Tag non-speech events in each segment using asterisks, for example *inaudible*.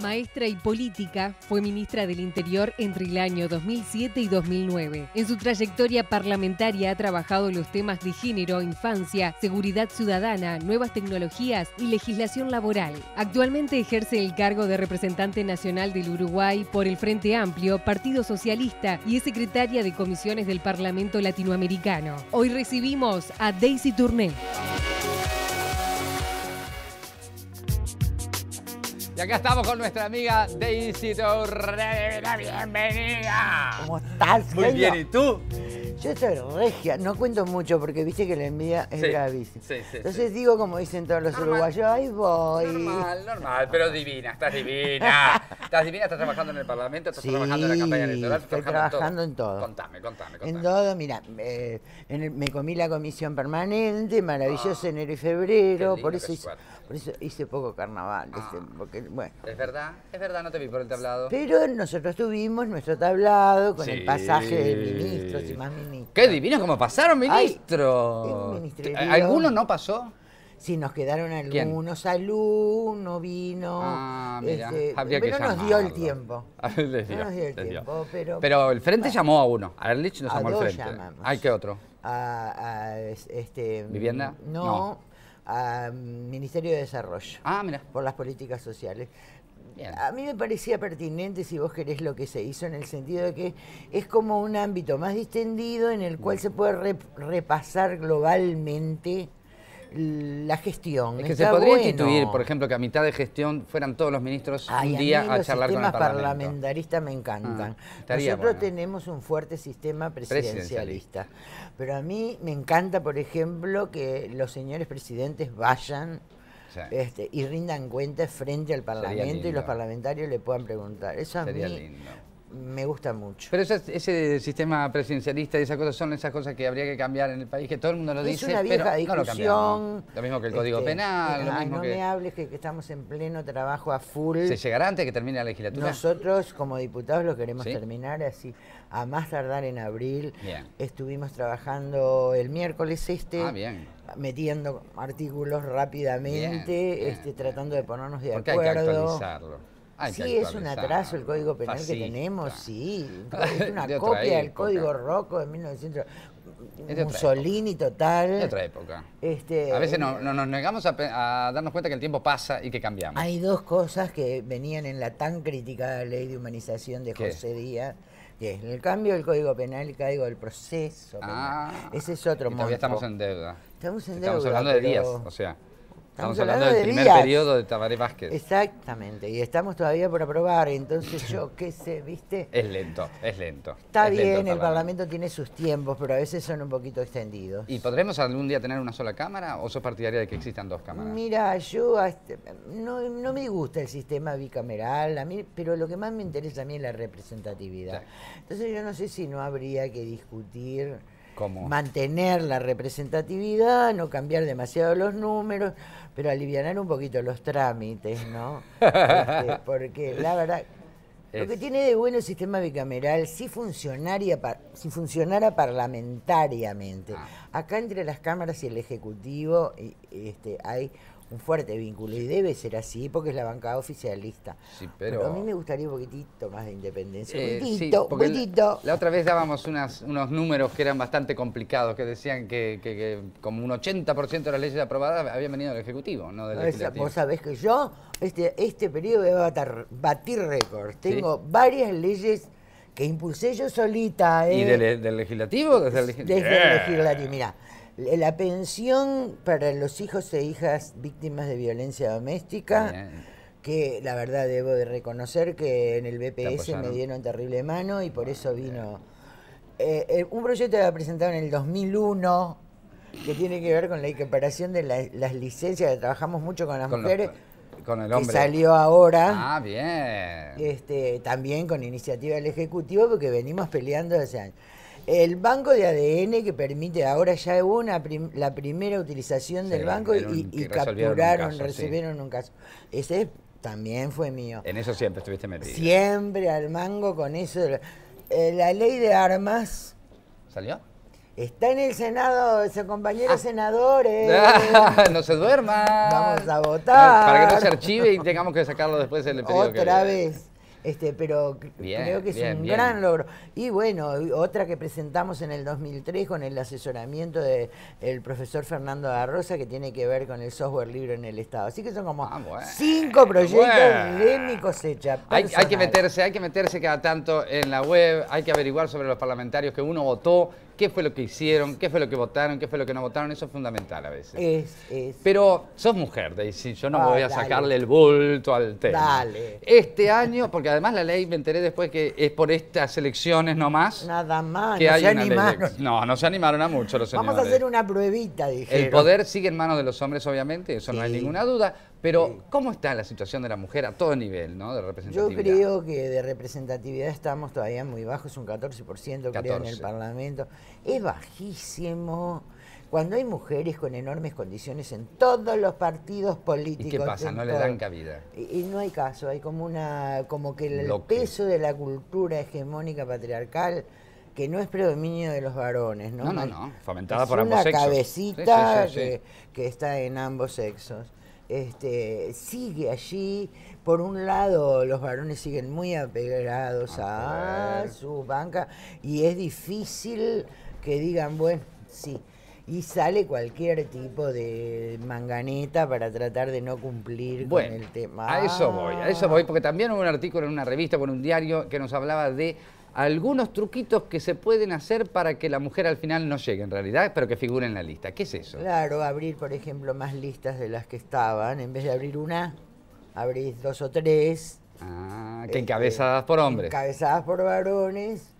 Maestra y política, fue ministra del Interior entre el año 2007 y 2009. En su trayectoria parlamentaria ha trabajado los temas de género, infancia, seguridad ciudadana, nuevas tecnologías y legislación laboral. Actualmente ejerce el cargo de representante nacional del Uruguay por el Frente Amplio, Partido Socialista y es secretaria de comisiones del Parlamento Latinoamericano. Hoy recibimos a Daisy Tourné. Y acá estamos con nuestra amiga Daisy Torre. ¡Bienvenida! ¿Cómo estás? Muy bien, ¿y tú? Yo soy regia, no cuento mucho porque viste que la envía es sí, Sí, sí, Entonces digo como dicen todos los uruguayos, ahí voy. Normal, normal, pero *laughs* divina, estás divina. estás divina, estás trabajando en el Parlamento, estás trabajando en la campaña electoral, estás trabajando, en, todo. en todo. Contame. En todo, mira, eh, me comí la comisión permanente, maravilloso ah. enero y febrero, por eso, hice, eso hice poco carnaval. Ah. bueno. Es verdad, es verdad, no te vi por el tablado. Pero nosotros tuvimos nuestro tablado con el pasaje de ministros y más ministros. Qué divino como pasaron ministros. ¿Alguno no pasó? si nos quedaron algunos, alumnos, vino, ah, este, pero *laughs* nos dio el tiempo. no nos dio el tiempo, pero... el Frente llamó a uno, a Erlich nos llamó al Frente. Llamamos. ¿Hay qué otro? A, este, ¿Vivienda? No, a Ministerio de Desarrollo. Ah, mira. Por las políticas sociales. A mí me parecía pertinente, si vos querés, lo que se hizo en el sentido de que es como un ámbito más distendido en el cual mm. se puede repasar globalmente la gestión. Es que se podría instituir, por ejemplo, que a mitad de gestión fueran todos los ministros un día a, charlar con el Parlamento. Los parlamentaristas me encantan. Ah, Nosotros tenemos un fuerte sistema presidencialista, pero a mí me encanta, por ejemplo, que los señores presidentes vayan Este, y rindan cuentas frente al Parlamento y los parlamentarios le puedan preguntar. Eso a Sería mí lindo me gusta mucho. Pero ese, sistema presidencialista y esas cosas son esas cosas que habría que cambiar en el país, que todo el mundo lo es dice, una vieja lo, mismo que el Código este, Penal, lo ah, no me hables que, estamos en pleno trabajo a full. ¿Se llegará antes que termine la legislatura? Nosotros, como diputados, lo queremos terminar así, a más tardar en abril. Estuvimos trabajando el miércoles este. Ah, metiendo artículos rápidamente, este, tratando de ponernos de Porque acuerdo. Hay que actualizarlo sí, es un atraso el Código Penal que tenemos, sí. *laughs* Es una copia del Código rojo de 1900. Mussolini total. De otra época. Este, a veces no, eh, nos negamos a, darnos cuenta que el tiempo pasa y que cambiamos. Hay dos cosas que venían en la tan criticada ley de humanización de José Díaz. Que es el cambio del Código Penal y el del Proceso ah, Ese es otro y Todavía estamos en deuda. Estamos en deuda. Estamos hablando de Díaz, o sea. Estamos, hablando, del primer periodo de Tabaré Vázquez. Exactamente, y estamos todavía por aprobar, entonces *laughs* yo qué sé, ¿viste? Es lento, es lento. Está bien, el Parlamento tiene sus tiempos, pero a veces son un poquito extendidos. ¿Y podremos algún día tener una sola cámara o sos partidaria de que existan dos cámaras? Mira, yo este, no, no me gusta el sistema bicameral, a mí, pero lo que más me interesa a mí es la representatividad. Entonces yo no sé si no habría que discutir mantener la representatividad, no cambiar demasiado los números, pero aliviar un poquito los trámites, ¿no? Este, *laughs* porque la verdad, lo que tiene de bueno el sistema bicameral, si, si funcionara parlamentariamente, ah. acá entre las cámaras y el Ejecutivo este, hay un fuerte vínculo y debe ser así porque es la bancada oficialista. pero... a mí me gustaría un poquitito más de independencia. un eh, poquitito, un poquitito. La, otra vez dábamos unas, unos números que eran bastante complicados, que decían que, como un 80% de las leyes aprobadas habían venido del Ejecutivo, no del Legislativo. Vos sabés que yo este, este periodo voy a batir récords. Tengo varias leyes que impulsé yo solita. ¿Y eh. del, legislativo? Desde el legislativo. Desde el legislativo, mira. Eh, la pensión para los hijos e hijas víctimas de violencia doméstica, que la verdad debo de reconocer que en el BPS me dieron terrible mano y por eso vino... Eh, eh, un proyecto que había presentado en el 2001 que tiene que ver con la equiparación de las licencias, trabajamos mucho con las mujeres. con el hombre. Que salió ahora. Ah, bien. Este, también con iniciativa del Ejecutivo, porque venimos peleando hace años. El banco de ADN que permite ahora ya hubo una la primera utilización del banco y, capturaron, recibieron un caso. Ese también fue mío. En eso siempre estuviste metido. Siempre al mango con eso. Eh, la ley de armas. ¿Salió? Está en el Senado, esos compañeros ah. senadores. Eh. *laughs* no se duerma. Vamos a votar. para que no se archive y tengamos que sacarlo después del periodo. Otra vez. Este, pero creo que es un gran logro. Y bueno, otra que presentamos en el 2003 con el asesoramiento del el profesor Fernando Arroza que tiene que ver con el software libre en el Estado. Así que son como ah, cinco proyectos de mi cosecha. hay, que meterse, hay que meterse cada tanto en la web, hay que averiguar sobre los parlamentarios que uno votó qué fue lo que hicieron, qué fue lo que votaron, qué fue lo que no votaron, eso es fundamental a veces. Pero sos mujer, Daisy, yo no ah, voy a sacarle el bulto al tema. Dale. Este año, porque además la ley, me enteré después que es por estas elecciones nomás. Nada más, que no se animaron. No, no se animaron a mucho los señores. Vamos a hacer una pruebita, dijeron. El poder sigue en manos de los hombres, obviamente, eso no hay ninguna duda. Pero, ¿cómo está la situación de la mujer a todo nivel, ¿no? De representatividad. Yo creo que de representatividad estamos todavía muy bajos, un 14%, creo, en el Parlamento. Es bajísimo. Cuando hay mujeres con enormes condiciones en todos los partidos políticos. ¿Y qué pasa? No le dan cabida. Y, no hay caso, hay como una. como que el peso de la cultura hegemónica patriarcal que no es predominio de los varones, ¿no? No, no, no, fomentada por ambos sexos. Es una cabecita que está en ambos sexos. Este, sigue allí. Por un lado, los varones siguen muy apegados a, su banca y es difícil que digan, bueno, sí. Y sale cualquier tipo de manganeta para tratar de no cumplir con el tema. A eso voy, a eso voy, porque también hubo un artículo en una revista, por un diario, que nos hablaba de algunos truquitos que se pueden hacer para que la mujer al final no llegue en realidad, pero que figure en la lista. ¿Qué es eso? Claro, abrir, por ejemplo, más listas de las que estaban. En vez de abrir una, abrís dos o tres. Ah, que este, encabezadas por hombres. Encabezadas por varones.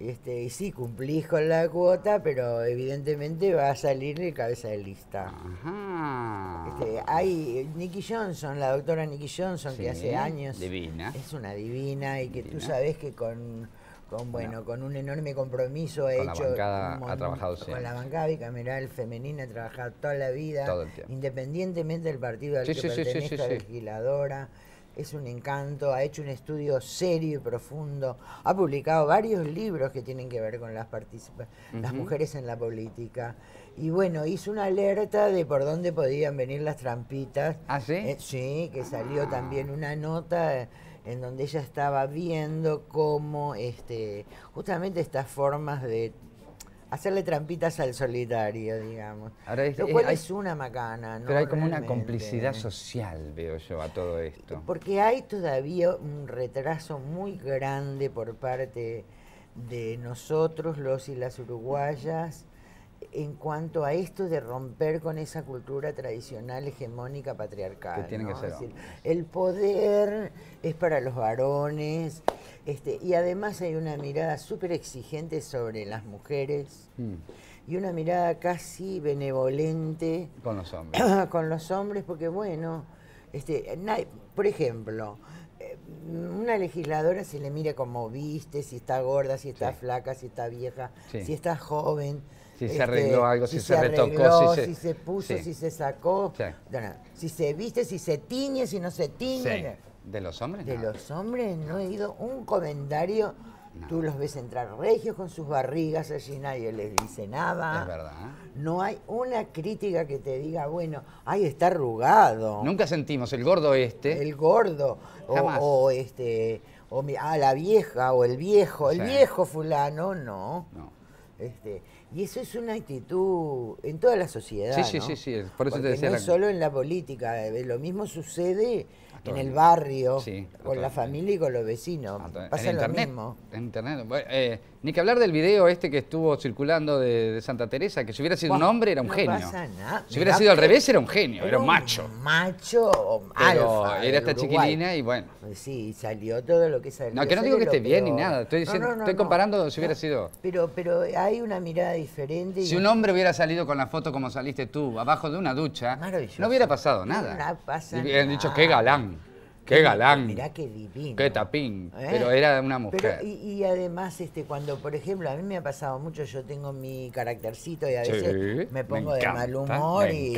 Este, y sí, cumplís con la cuota, pero evidentemente va a salir de cabeza de lista. Ajá. Este, hay Nicky Johnson, la doctora Nicky Johnson, que hace años. Divina. Es una divina y que tú sabes que con con, bueno, con un enorme compromiso ha hecho. La bancada ha trabajado Con la bancada bicameral femenina ha trabajado toda la vida, independientemente del partido al que legisladora es un encanto, ha hecho un estudio serio y profundo, ha publicado varios libros que tienen que ver con las, las mujeres en la política. Y bueno, hizo una alerta de por dónde podían venir las trampitas. ¿Ah, sí? Eh, que salió también una nota en donde ella estaba viendo cómo este, justamente estas formas de hacerle trampitas al solitario, digamos. Ahora Lo cual es una macana, ¿no? Pero hay como una complicidad social, veo yo, a todo esto. Porque hay todavía un retraso muy grande por parte de nosotros, los y las uruguayas, en cuanto a esto de romper con esa cultura tradicional hegemónica patriarcal. Que que ser el poder es para los varones, este, y además hay una mirada súper exigente sobre las mujeres. Mm. Y una mirada casi benevolente. Con los hombres. *clears throat* con los hombres, porque bueno, este, por ejemplo, eh, una legisladora se le mira como viste, si está gorda, si está flaca, si está vieja, si está joven si se este, arregló algo, si, se, retocó, si, se, puso, si se sacó, si se viste, si se tiñe, si no se tiñe. De los hombres. De los hombres no he ido un comentario. Tú los ves entrar regios con sus barrigas, allí nadie les dice nada. Es verdad. No hay una crítica que te diga, bueno, ahí está arrugado. Nunca sentimos el gordo este. El gordo. O, este. O ah, la vieja, o el viejo. El viejo fulano, no. No. Este, y eso es una actitud en toda la sociedad. ¿no? sí, sí, sí, No solo en la política, eh, lo mismo sucede en el barrio, con la familia y con los vecinos. Pasa internet, lo mismo. En internet. Eh, ni que hablar del video este que estuvo circulando de, Santa Teresa, que si hubiera sido un hombre era un genio. Si hubiera sido al revés era un genio, era un macho. Macho o era esta chiquilina y bueno. Pues sí, salió todo lo que salió. No, que no digo que esté bien ni nada, estoy, comparando si hubiera sido... Pero, pero hay una mirada diferente. si un hombre hubiera salido con la foto como saliste tú, abajo de una ducha, no hubiera pasado nada. No y hubieran dicho, qué galán. Qué galán. Mirá qué divino. Qué tapín. ¿Eh? Pero era una mujer. y, además, este, cuando, por ejemplo, a mí me ha pasado mucho, yo tengo mi caractercito y a veces me pongo de mal humor y.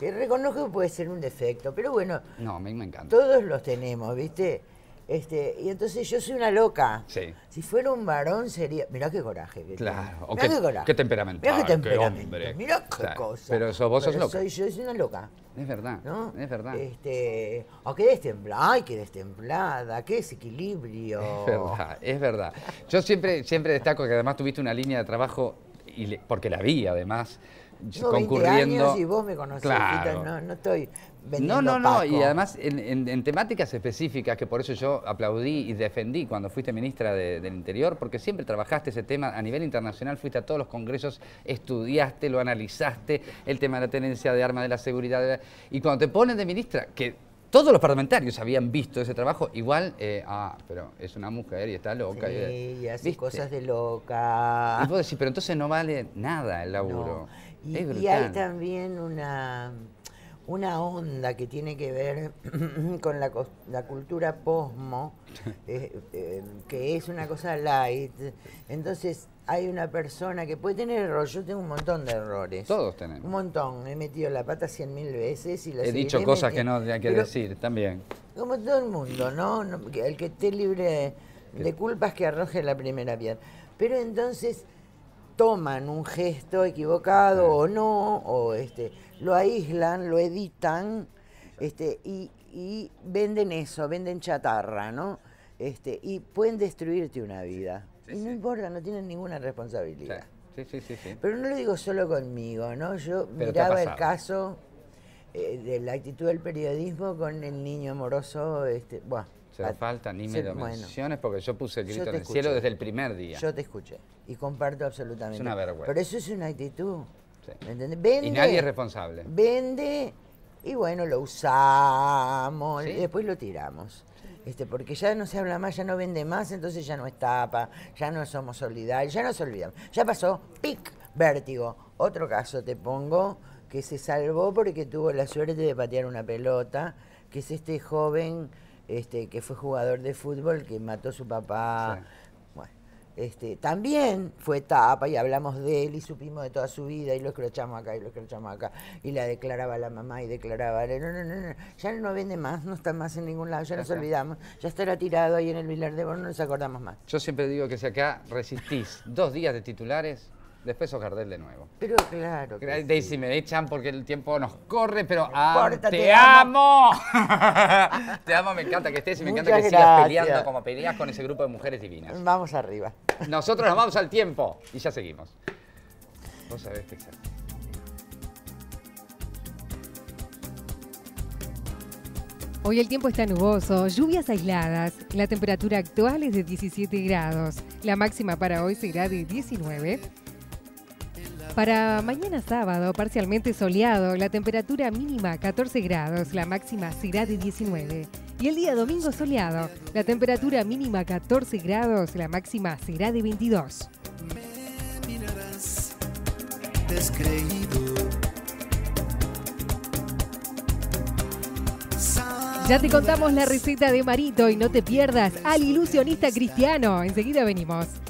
reconozco que puede ser un defecto, pero bueno. No, a mí me encanta. Todos los tenemos, ¿viste? Este, y entonces yo soy una loca. Sí. Si fuera un varón sería. Mirá qué coraje. claro. Mirá qué, qué, coraje. temperamento. Mirá qué temperamento. Mirá qué cosa. Pero eso, vos sos loca. Soy, yo soy una loca. Es verdad. ¿no? Es verdad. Este, o qué destemplada. Ay, qué destemplada. Qué desequilibrio. Es verdad. Es verdad. Yo siempre, siempre destaco que además tuviste una línea de trabajo, y porque la vi además yo concurriendo. y vos me conocés, claro. no, no estoy no, no, no, y además en, temáticas específicas, que por eso yo aplaudí y defendí cuando fuiste ministra del Interior, porque siempre trabajaste ese tema a nivel internacional, fuiste a todos los congresos, estudiaste, lo analizaste, el tema de la tenencia de armas, de la seguridad, y cuando te ponen de ministra, que todos los parlamentarios habían visto ese trabajo, igual, eh, ah, pero es una mujer y está loca. Sí, y, hace cosas de loca. Y vos decís, pero entonces no vale nada el laburo. Y, hay también una, una onda que tiene que ver *clears throat* con la, la cultura posmo, *laughs* eh, eh, que es una cosa light. Entonces hay una persona que puede tener errores. Yo tengo un montón de errores. Todos tenemos. Un montón. He metido la pata cien mil veces y He dicho cosas que no hay que decir también. Como todo el mundo, ¿no? no el que esté libre de culpas que arroje la primera piedra. Pero entonces toman un gesto equivocado o no, o este, lo aíslan, lo editan, este, y, y venden eso, venden chatarra, ¿no? Este, y pueden destruirte una vida. y no importa, no tienen ninguna responsabilidad. Sí, Pero no lo digo solo conmigo, ¿no? Yo miraba el caso eh, de la actitud del periodismo con el niño amoroso, este, bueno se ah, falta, ni me porque yo puse el grito en el cielo desde el primer día. Yo te escuché y comparto absolutamente. Es una vergüenza. Pero eso es una actitud. y nadie es responsable. Vende y bueno, lo usamos y después lo tiramos. Este, porque ya no se habla más, ya no vende más, entonces ya no es tapa, ya no somos solidarios, ya nos olvidamos. Ya pasó, pic, vértigo. Otro caso te pongo que se salvó porque tuvo la suerte de patear una pelota, que es este joven este, que fue jugador de fútbol, que mató a su papá. este, también fue tapa y hablamos de él y supimos de toda su vida y lo escrochamos acá y lo escrochamos acá. Y la declaraba la mamá y declaraba, no, no, no, ya no vende más, no está más en ningún lado, ya nos olvidamos, ya estará tirado ahí en el Vilar de Bono, no nos acordamos más. Yo siempre digo que si acá resistís dos días de titulares, Después sos de nuevo. Pero claro. Que Daisy, me echan porque el tiempo nos corre, pero ah, te, amo. *laughs* te amo, me encanta que estés y me encanta que sigas peleando como peleas con ese grupo de mujeres divinas. Vamos arriba. Nosotros nos vamos al tiempo y ya seguimos. Vos sabés Hoy el tiempo está nuboso, lluvias aisladas. La temperatura actual es de 17 grados. La máxima para hoy será de 19. Para mañana sábado, parcialmente soleado, la temperatura mínima 14 grados, la máxima será de 19. Y el día domingo soleado, la temperatura mínima 14 grados, la máxima será de 22. Ya te contamos la receta de Marito y no te pierdas al ilusionista cristiano. Enseguida venimos.